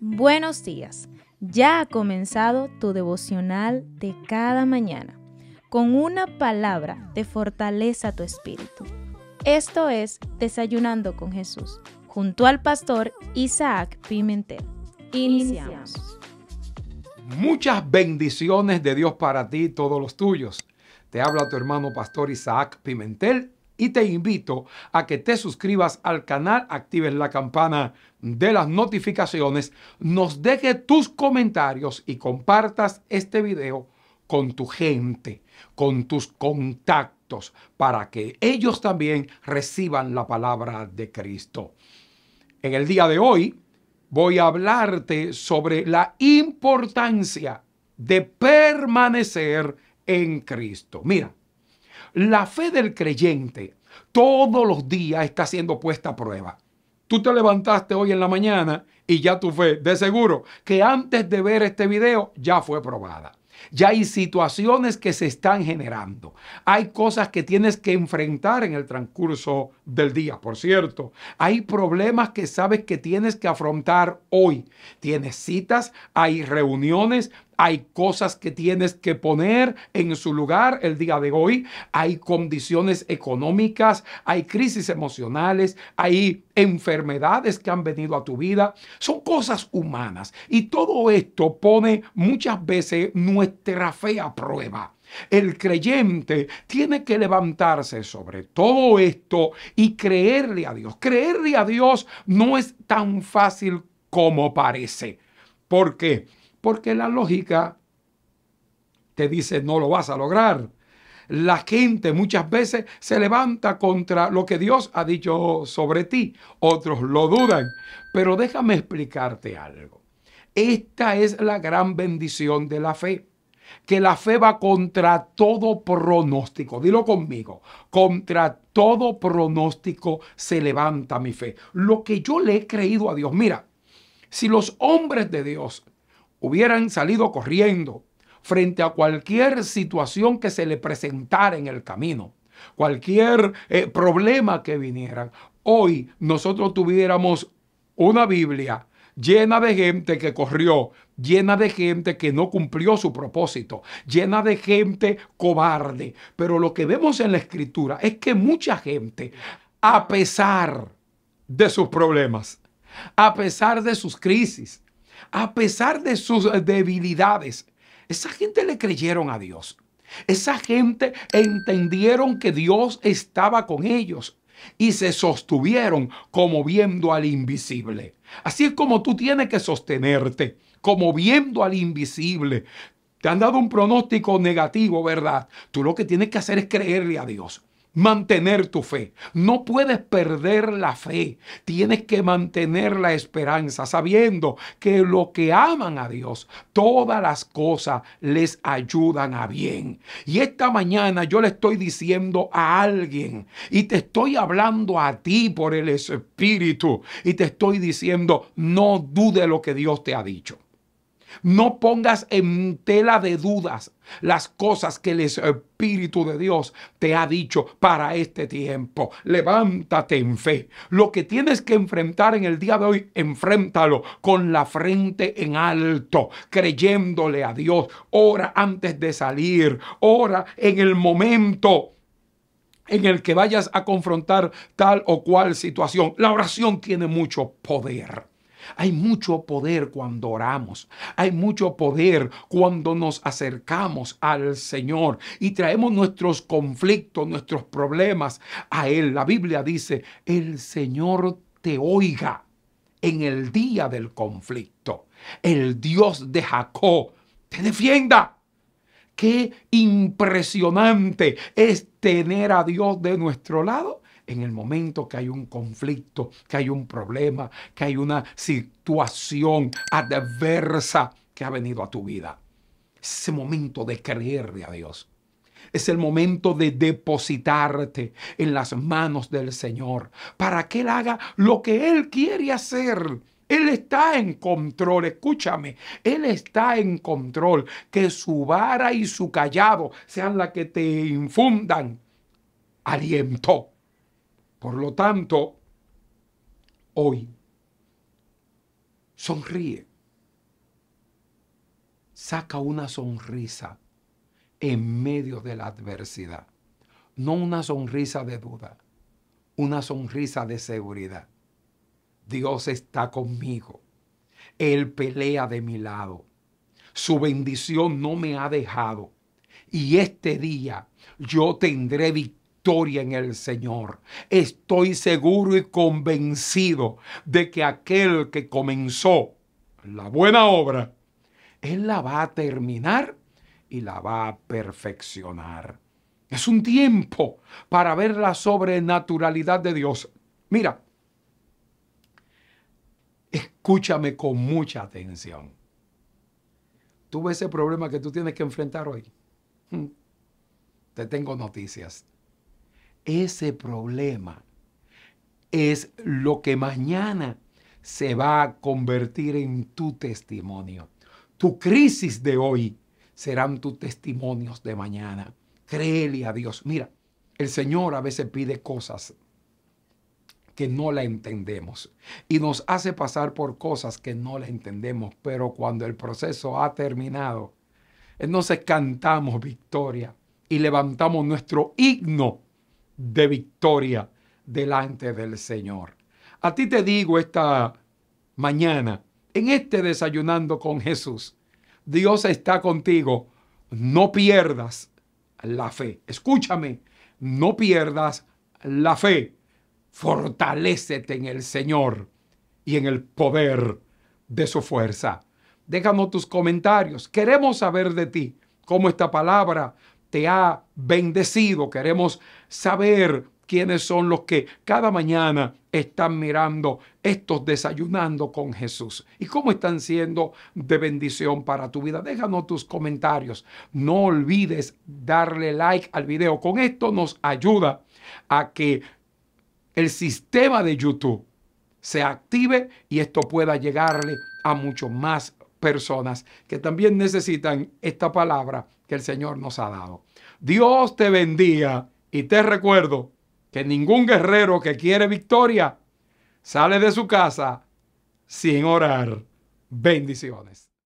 Buenos días. Ya ha comenzado tu devocional de cada mañana con una palabra de fortaleza tu espíritu. Esto es Desayunando con Jesús, junto al pastor Isaac Pimentel. Iniciamos. Muchas bendiciones de Dios para ti y todos los tuyos. Te habla tu hermano pastor Isaac Pimentel y te invito a que te suscribas al canal, actives la campana de las notificaciones, nos deje tus comentarios y compartas este video con tu gente, con tus contactos, para que ellos también reciban la palabra de Cristo. En el día de hoy voy a hablarte sobre la importancia de permanecer en Cristo. Mira, la fe del creyente todos los días está siendo puesta a prueba. Tú te levantaste hoy en la mañana y ya tu fe, de seguro, que antes de ver este video ya fue probada. Ya hay situaciones que se están generando. Hay cosas que tienes que enfrentar en el transcurso del día, por cierto. Hay problemas que sabes que tienes que afrontar hoy. Tienes citas, hay reuniones, hay cosas que tienes que poner en su lugar el día de hoy. Hay condiciones económicas, hay crisis emocionales, hay enfermedades que han venido a tu vida. Son cosas humanas. Y todo esto pone muchas veces nuestra fe a prueba. El creyente tiene que levantarse sobre todo esto y creerle a Dios. Creerle a Dios no es tan fácil como parece. Porque porque la lógica te dice no lo vas a lograr. La gente muchas veces se levanta contra lo que Dios ha dicho sobre ti. Otros lo dudan. Pero déjame explicarte algo. Esta es la gran bendición de la fe. Que la fe va contra todo pronóstico. Dilo conmigo. Contra todo pronóstico se levanta mi fe. Lo que yo le he creído a Dios. Mira, si los hombres de Dios hubieran salido corriendo frente a cualquier situación que se le presentara en el camino, cualquier eh, problema que viniera. Hoy nosotros tuviéramos una Biblia llena de gente que corrió, llena de gente que no cumplió su propósito, llena de gente cobarde. Pero lo que vemos en la escritura es que mucha gente, a pesar de sus problemas, a pesar de sus crisis, a pesar de sus eh, debilidades. Esa gente le creyeron a Dios. Esa gente entendieron que Dios estaba con ellos y se sostuvieron como viendo al invisible. Así es como tú tienes que sostenerte, como viendo al invisible. Te han dado un pronóstico negativo, ¿verdad? Tú lo que tienes que hacer es creerle a Dios mantener tu fe. No puedes perder la fe. Tienes que mantener la esperanza, sabiendo que lo que aman a Dios, todas las cosas les ayudan a bien. Y esta mañana yo le estoy diciendo a alguien y te estoy hablando a ti por el Espíritu y te estoy diciendo, no dude lo que Dios te ha dicho. No pongas en tela de dudas las cosas que el Espíritu de Dios te ha dicho para este tiempo. Levántate en fe. Lo que tienes que enfrentar en el día de hoy, enfréntalo con la frente en alto, creyéndole a Dios. Ora antes de salir, ora en el momento en el que vayas a confrontar tal o cual situación. La oración tiene mucho poder. Hay mucho poder cuando oramos. Hay mucho poder cuando nos acercamos al Señor y traemos nuestros conflictos, nuestros problemas a Él. La Biblia dice, el Señor te oiga en el día del conflicto. El Dios de Jacob te defienda. Qué impresionante es tener a Dios de nuestro lado en el momento que hay un conflicto, que hay un problema, que hay una situación adversa que ha venido a tu vida. ese momento de creerle a Dios. Es el momento de depositarte en las manos del Señor para que Él haga lo que Él quiere hacer. Él está en control, escúchame, Él está en control. Que su vara y su callado sean las que te infundan aliento. Por lo tanto, hoy, sonríe. Saca una sonrisa en medio de la adversidad. No una sonrisa de duda, una sonrisa de seguridad. Dios está conmigo. Él pelea de mi lado. Su bendición no me ha dejado. Y este día yo tendré victoria en el Señor. Estoy seguro y convencido de que aquel que comenzó la buena obra, Él la va a terminar y la va a perfeccionar. Es un tiempo para ver la sobrenaturalidad de Dios. Mira, escúchame con mucha atención. Tú ves ese problema que tú tienes que enfrentar hoy. Hmm. Te tengo noticias ese problema es lo que mañana se va a convertir en tu testimonio. Tu crisis de hoy serán tus testimonios de mañana. Créele a Dios. Mira, el Señor a veces pide cosas que no la entendemos y nos hace pasar por cosas que no la entendemos, pero cuando el proceso ha terminado, entonces cantamos victoria y levantamos nuestro himno de victoria delante del Señor. A ti te digo esta mañana, en este desayunando con Jesús, Dios está contigo, no pierdas la fe. Escúchame, no pierdas la fe. Fortalécete en el Señor y en el poder de su fuerza. Déjanos tus comentarios. Queremos saber de ti cómo esta palabra te ha bendecido. Queremos saber quiénes son los que cada mañana están mirando estos desayunando con Jesús y cómo están siendo de bendición para tu vida. Déjanos tus comentarios. No olvides darle like al video. Con esto nos ayuda a que el sistema de YouTube se active y esto pueda llegarle a muchos más personas que también necesitan esta palabra que el Señor nos ha dado. Dios te bendiga y te recuerdo que ningún guerrero que quiere victoria sale de su casa sin orar. Bendiciones.